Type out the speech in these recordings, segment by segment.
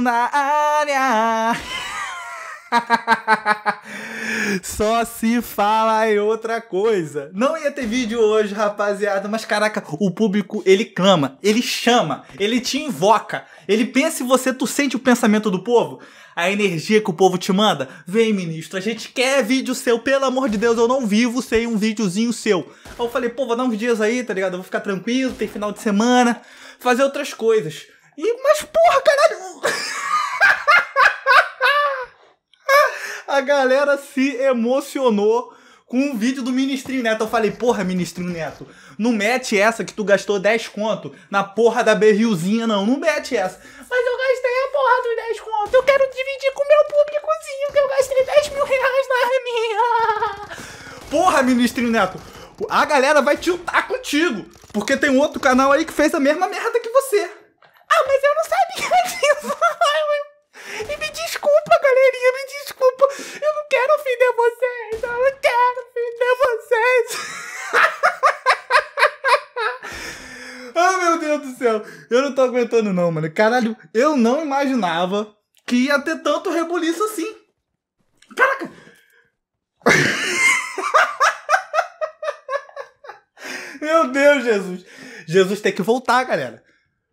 na área. Só se fala em outra coisa. Não ia ter vídeo hoje, rapaziada, mas caraca, o público ele clama, ele chama, ele te invoca, ele pensa em você, tu sente o pensamento do povo, a energia que o povo te manda. Vem, ministro, a gente quer vídeo seu, pelo amor de Deus, eu não vivo sem um videozinho seu. Aí eu falei, pô, vou dar uns dias aí, tá ligado? Eu vou ficar tranquilo, tem final de semana, fazer outras coisas. E, mas porra, caralho! A galera se emocionou com um vídeo do Ministrinho Neto. Eu falei, porra, Ministrinho Neto, não mete essa que tu gastou 10 conto na porra da berrilzinha, não. Não mete essa. Mas eu gastei a porra dos 10 conto. Eu quero dividir com o meu públicozinho, que eu gastei 10 mil reais na minha. Porra, Ministrinho Neto, a galera vai tiltar contigo. Porque tem outro canal aí que fez a mesma merda que você. Ah, mas eu não sabia disso. E me desculpa, galerinha, me desculpa. Eu não quero ofender vocês. Eu não quero ofender vocês. ah, meu Deus do céu. Eu não tô aguentando, não, mano. Caralho, eu não imaginava que ia ter tanto rebuliço assim. Caraca. meu Deus, Jesus. Jesus tem que voltar, galera.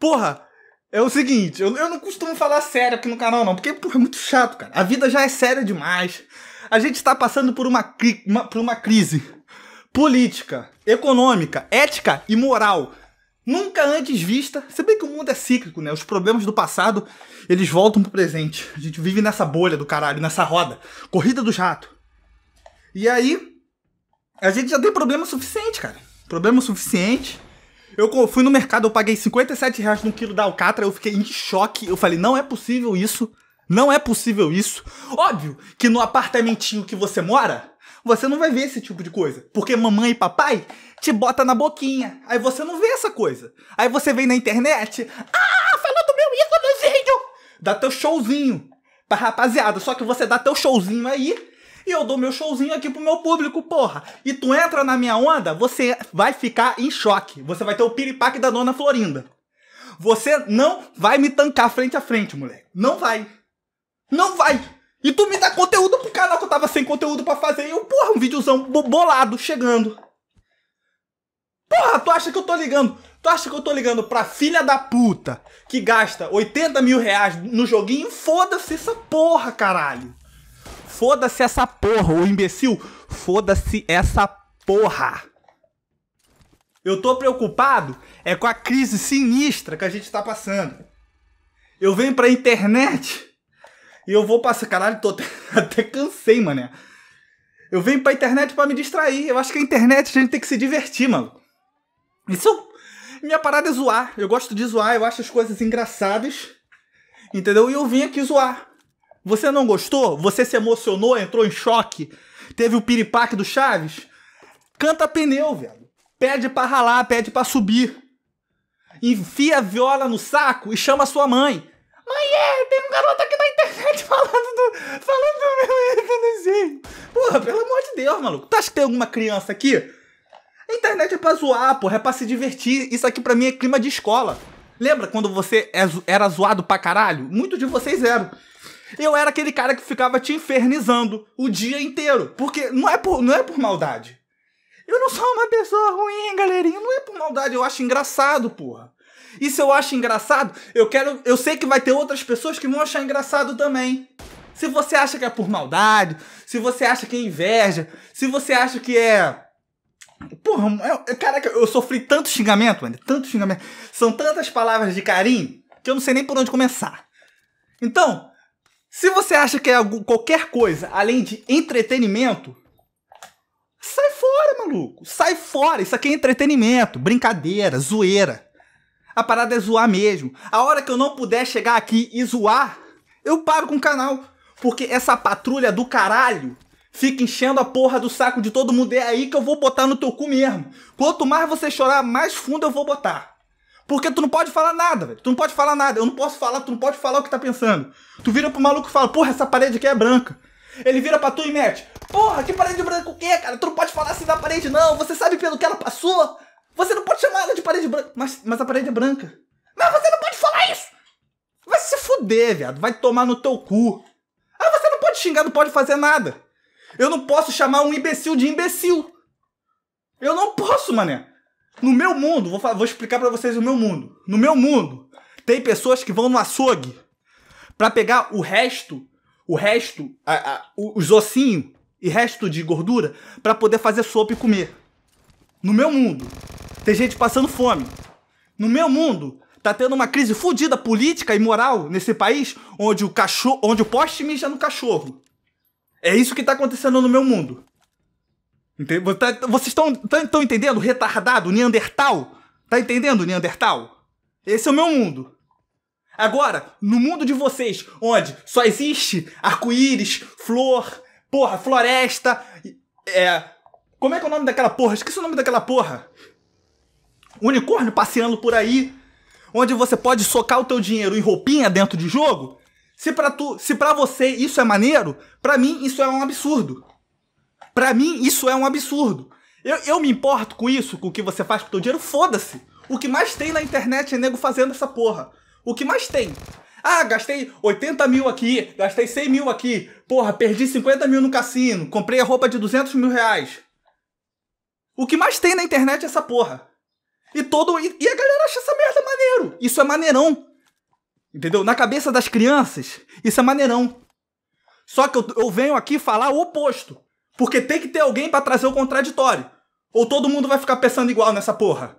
Porra, é o seguinte, eu, eu não costumo falar sério aqui no canal, não, porque porra, é muito chato, cara. A vida já é séria demais. A gente está passando por uma, cri uma, por uma crise política, econômica, ética e moral nunca antes vista. Se bem que o mundo é cíclico, né? Os problemas do passado, eles voltam pro presente. A gente vive nessa bolha do caralho, nessa roda. Corrida dos ratos. E aí, a gente já tem problema suficiente, cara. Problema suficiente. Eu fui no mercado, eu paguei 57 reais num quilo da alcatra, eu fiquei em choque. Eu falei, não é possível isso. Não é possível isso. Óbvio que no apartamentinho que você mora, você não vai ver esse tipo de coisa. Porque mamãe e papai te bota na boquinha. Aí você não vê essa coisa. Aí você vem na internet. Ah, falou do meu ídolo no Dá teu showzinho pra rapaziada. Só que você dá teu showzinho aí e eu dou meu showzinho aqui pro meu público, porra. E tu entra na minha onda, você vai ficar em choque. Você vai ter o piripaque da dona Florinda. Você não vai me tancar frente a frente, moleque. Não vai. Não vai. E tu me dá conteúdo pro canal que eu tava sem conteúdo para fazer. E eu, porra, um videozão bolado chegando. Porra, tu acha que eu tô ligando? Tu acha que eu tô ligando pra filha da puta que gasta 80 mil reais no joguinho? Foda-se essa porra, caralho. Foda-se essa porra, o imbecil. Foda-se essa porra. Eu tô preocupado é com a crise sinistra que a gente tá passando. Eu venho pra internet e eu vou passar. Caralho, tô até, até cansei, mané. Eu venho pra internet para me distrair. Eu acho que a internet a gente tem que se divertir, mano. Isso Minha parada é zoar. Eu gosto de zoar, eu acho as coisas engraçadas. Entendeu? E eu vim aqui zoar. Você não gostou? Você se emocionou, entrou em choque? Teve o piripaque do Chaves? Canta pneu, velho. Pede pra ralar, pede pra subir. Enfia a viola no saco e chama sua mãe. Mãe, é, tem um garoto aqui na internet falando do, falando do meu ex, Porra, pelo amor de Deus, maluco. Tu acha que tem alguma criança aqui? A internet é pra zoar, porra, é pra se divertir. Isso aqui pra mim é clima de escola. Lembra quando você é era zoado pra caralho? Muitos de vocês eram. Eu era aquele cara que ficava te infernizando o dia inteiro. Porque não é por, não é por maldade. Eu não sou uma pessoa ruim, galerinha. Não é por maldade. Eu acho engraçado, porra. E se eu acho engraçado, eu quero. Eu sei que vai ter outras pessoas que vão achar engraçado também. Se você acha que é por maldade, se você acha que é inveja, se você acha que é. Porra, é, é, eu, eu sofri tanto xingamento, mano, tanto xingamento. São tantas palavras de carinho que eu não sei nem por onde começar. Então, se você acha que é qualquer coisa além de entretenimento, sai fora, maluco. Sai fora. Isso aqui é entretenimento, brincadeira, zoeira. A parada é zoar mesmo. A hora que eu não puder chegar aqui e zoar, eu paro com o canal. Porque essa patrulha do caralho fica enchendo a porra do saco de todo mundo. É aí que eu vou botar no teu cu mesmo. Quanto mais você chorar, mais fundo eu vou botar. Porque tu não pode falar nada, velho. Tu não pode falar nada. Eu não posso falar, tu não pode falar o que tá pensando. Tu vira pro maluco e fala, porra, essa parede aqui é branca. Ele vira pra tu e mete, porra, que parede branca o quê, cara? Tu não pode falar assim da parede, não. Você sabe pelo que ela passou. Você não pode chamar ela de parede branca. Mas, mas a parede é branca. Mas você não pode falar isso! Vai se fuder, viado. Vai tomar no teu cu. Ah, você não pode xingar, não pode fazer nada. Eu não posso chamar um imbecil de imbecil. Eu não posso, mané. No meu mundo, vou, vou explicar para vocês o meu mundo. No meu mundo, tem pessoas que vão no açougue para pegar o resto, o resto, a, a, os ossinhos e resto de gordura para poder fazer sopa e comer. No meu mundo, tem gente passando fome. No meu mundo, tá tendo uma crise fodida política e moral nesse país, onde o cachorro, onde o poste mija no cachorro. É isso que tá acontecendo no meu mundo. Tá, vocês estão estão entendendo? Retardado, Neandertal. Tá entendendo, Neandertal? Esse é o meu mundo. Agora, no mundo de vocês, onde só existe arco-íris, flor, porra, floresta, é. Como é que é o nome daquela porra? Esqueci o nome daquela porra. Unicórnio passeando por aí, onde você pode socar o teu dinheiro em roupinha dentro de jogo. Se pra, tu, se pra você isso é maneiro, pra mim isso é um absurdo. Para mim, isso é um absurdo. Eu, eu me importo com isso, com o que você faz com o teu dinheiro, foda-se. O que mais tem na internet é nego fazendo essa porra. O que mais tem? Ah, gastei 80 mil aqui, gastei 100 mil aqui, porra, perdi 50 mil no cassino, comprei a roupa de 200 mil reais. O que mais tem na internet é essa porra. E todo e, e a galera acha essa merda maneiro. Isso é maneirão. Entendeu? Na cabeça das crianças, isso é maneirão. Só que eu, eu venho aqui falar o oposto. Porque tem que ter alguém para trazer o contraditório. Ou todo mundo vai ficar pensando igual nessa porra.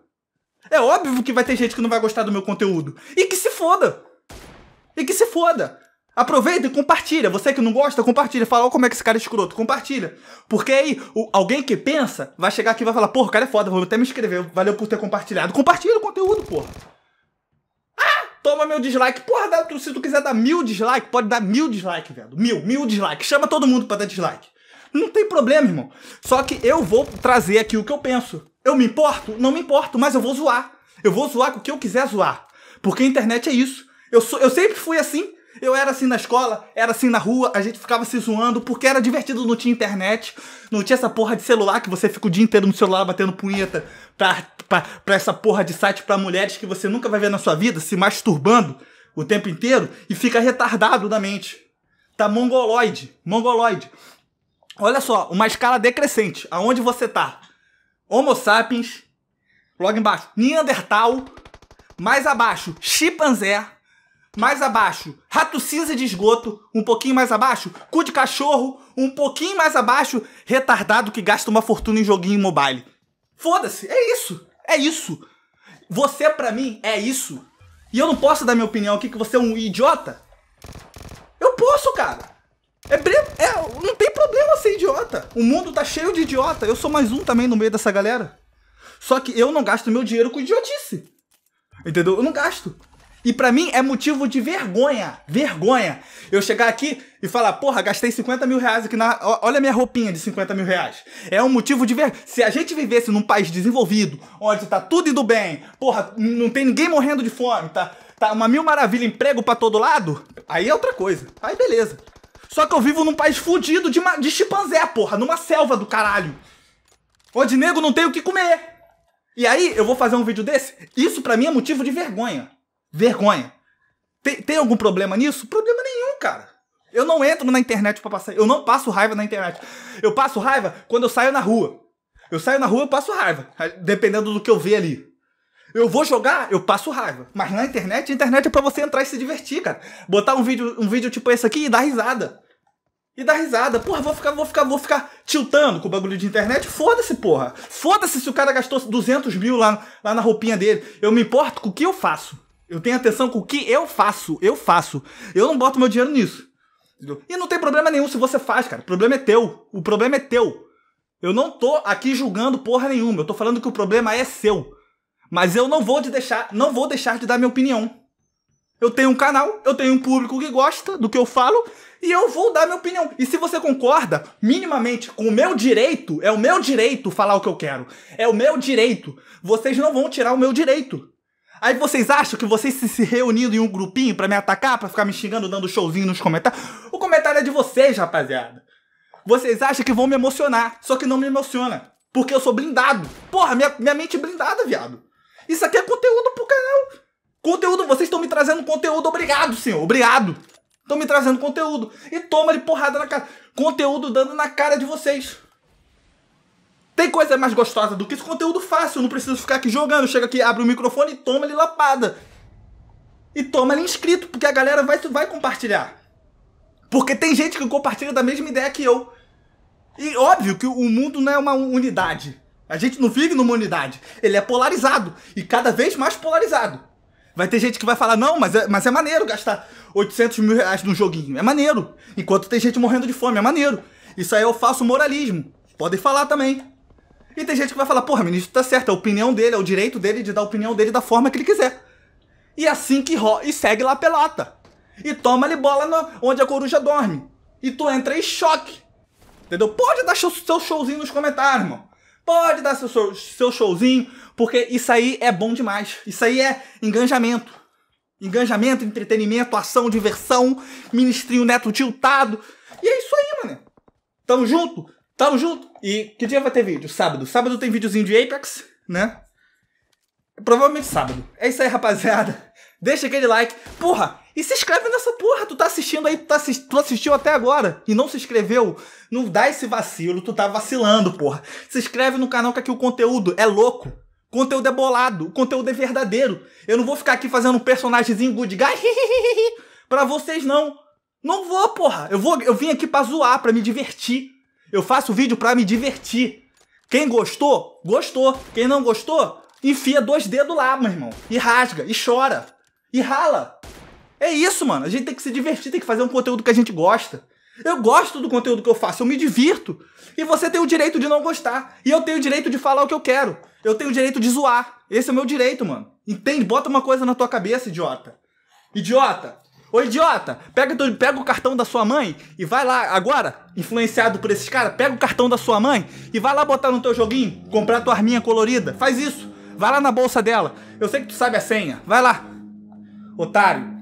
É óbvio que vai ter gente que não vai gostar do meu conteúdo. E que se foda! E que se foda! Aproveita e compartilha. Você que não gosta, compartilha. Fala, ó, como é que esse cara é escroto. Compartilha. Porque aí, o, alguém que pensa vai chegar aqui e vai falar, porra, o cara é foda, vou até me inscrever. Valeu por ter compartilhado. Compartilha o conteúdo, porra. Ah, toma meu dislike. Porra, dá, se tu quiser dar mil dislike, pode dar mil dislike, velho. Mil, mil dislike. Chama todo mundo pra dar dislike. Não tem problema, irmão. Só que eu vou trazer aqui o que eu penso. Eu me importo? Não me importo, mas eu vou zoar. Eu vou zoar com o que eu quiser zoar. Porque a internet é isso. Eu, sou, eu sempre fui assim. Eu era assim na escola, era assim na rua, a gente ficava se zoando porque era divertido, não tinha internet, não tinha essa porra de celular que você fica o dia inteiro no celular batendo punheta pra, pra, pra essa porra de site pra mulheres que você nunca vai ver na sua vida, se masturbando o tempo inteiro e fica retardado na mente. Tá mongoloide, mongoloide. Olha só, uma escala decrescente. Aonde você tá? Homo sapiens, logo embaixo, Neandertal, mais abaixo, chimpanzé, mais abaixo, rato cinza de esgoto, um pouquinho mais abaixo, cu de cachorro, um pouquinho mais abaixo, retardado que gasta uma fortuna em joguinho mobile. Foda-se, é isso, é isso. Você para mim é isso. E eu não posso dar minha opinião aqui que você é um idiota. O mundo tá cheio de idiota. Eu sou mais um também no meio dessa galera. Só que eu não gasto meu dinheiro com idiotice. Entendeu? Eu não gasto. E para mim é motivo de vergonha. Vergonha. Eu chegar aqui e falar, porra, gastei 50 mil reais aqui na. Olha minha roupinha de 50 mil reais. É um motivo de vergonha. Se a gente vivesse num país desenvolvido, onde tá tudo indo bem, porra, não tem ninguém morrendo de fome, tá? Tá uma mil maravilha, emprego para todo lado, aí é outra coisa. Aí beleza. Só que eu vivo num país fudido de, de chimpanzé, porra, numa selva do caralho. Onde nego não tem o que comer. E aí eu vou fazer um vídeo desse? Isso para mim é motivo de vergonha. Vergonha. Tem, tem algum problema nisso? Problema nenhum, cara. Eu não entro na internet para passar. Eu não passo raiva na internet. Eu passo raiva quando eu saio na rua. Eu saio na rua, eu passo raiva, dependendo do que eu ver ali. Eu vou jogar, eu passo raiva. Mas na internet, a internet é pra você entrar e se divertir, cara. Botar um vídeo, um vídeo tipo esse aqui e dar risada. E dar risada. Porra, vou ficar, vou ficar, vou ficar tiltando com o bagulho de internet? Foda-se, porra. Foda-se se o cara gastou 200 mil lá, lá na roupinha dele. Eu me importo com o que eu faço. Eu tenho atenção com o que eu faço. Eu faço. Eu não boto meu dinheiro nisso. Entendeu? E não tem problema nenhum se você faz, cara. O problema é teu. O problema é teu. Eu não tô aqui julgando porra nenhuma. Eu tô falando que o problema é seu. Mas eu não vou te deixar, não vou deixar de dar minha opinião. Eu tenho um canal, eu tenho um público que gosta do que eu falo e eu vou dar minha opinião. E se você concorda minimamente com o meu direito, é o meu direito falar o que eu quero. É o meu direito. Vocês não vão tirar o meu direito. Aí vocês acham que vocês se reunindo em um grupinho para me atacar, para ficar me xingando, dando showzinho nos comentários? O comentário é de vocês, rapaziada. Vocês acham que vão me emocionar, só que não me emociona. Porque eu sou blindado. Porra, minha, minha mente é blindada, viado. Isso aqui é conteúdo pro canal. Conteúdo, vocês estão me trazendo conteúdo. Obrigado, senhor. Obrigado. Estão me trazendo conteúdo. E toma de porrada na cara. Conteúdo dando na cara de vocês. Tem coisa mais gostosa do que esse conteúdo fácil. não preciso ficar aqui jogando. Chega aqui, abre o microfone e toma ele lapada. E toma ele inscrito, porque a galera vai, vai compartilhar. Porque tem gente que compartilha da mesma ideia que eu. E óbvio que o mundo não é uma unidade. A gente não vive numa unidade. Ele é polarizado. E cada vez mais polarizado. Vai ter gente que vai falar, não, mas é, mas é maneiro gastar 800 mil reais num joguinho. É maneiro. Enquanto tem gente morrendo de fome, é maneiro. Isso aí eu faço moralismo. Podem falar também. E tem gente que vai falar, porra, ministro, tá certo, é a opinião dele, é o direito dele de dar a opinião dele da forma que ele quiser. E é assim que ro e segue lá a pelota. E toma ali bola no, onde a coruja dorme. E tu entra em choque. Entendeu? Pode dar show, seu showzinho nos comentários, irmão. Pode dar seu, seu showzinho, porque isso aí é bom demais. Isso aí é engajamento. Engajamento, entretenimento, ação, diversão, ministrinho neto tiltado. E é isso aí, mano. Tamo junto? Tamo junto? E que dia vai ter vídeo? Sábado. Sábado tem videozinho de Apex, né? Provavelmente sábado. É isso aí, rapaziada deixa aquele like. Porra, e se inscreve nessa porra. Tu tá assistindo aí, tu, tá assist... tu assistiu até agora e não se inscreveu. Não dá esse vacilo, tu tá vacilando, porra. Se inscreve no canal que aqui o conteúdo é louco. O conteúdo é bolado, o conteúdo é verdadeiro. Eu não vou ficar aqui fazendo um personagemzinho good guy pra vocês, não. Não vou, porra. Eu, vou, eu vim aqui pra zoar, pra me divertir. Eu faço vídeo pra me divertir. Quem gostou, gostou. Quem não gostou, enfia dois dedos lá, meu irmão. E rasga, e chora e rala. É isso, mano. A gente tem que se divertir, tem que fazer um conteúdo que a gente gosta. Eu gosto do conteúdo que eu faço, eu me divirto. E você tem o direito de não gostar. E eu tenho o direito de falar o que eu quero. Eu tenho o direito de zoar. Esse é o meu direito, mano. Entende? Bota uma coisa na tua cabeça, idiota. Idiota! Ô idiota, pega, pega o cartão da sua mãe e vai lá agora, influenciado por esses caras, pega o cartão da sua mãe e vai lá botar no teu joguinho, comprar tua arminha colorida. Faz isso. Vai lá na bolsa dela. Eu sei que tu sabe a senha. Vai lá. Otário,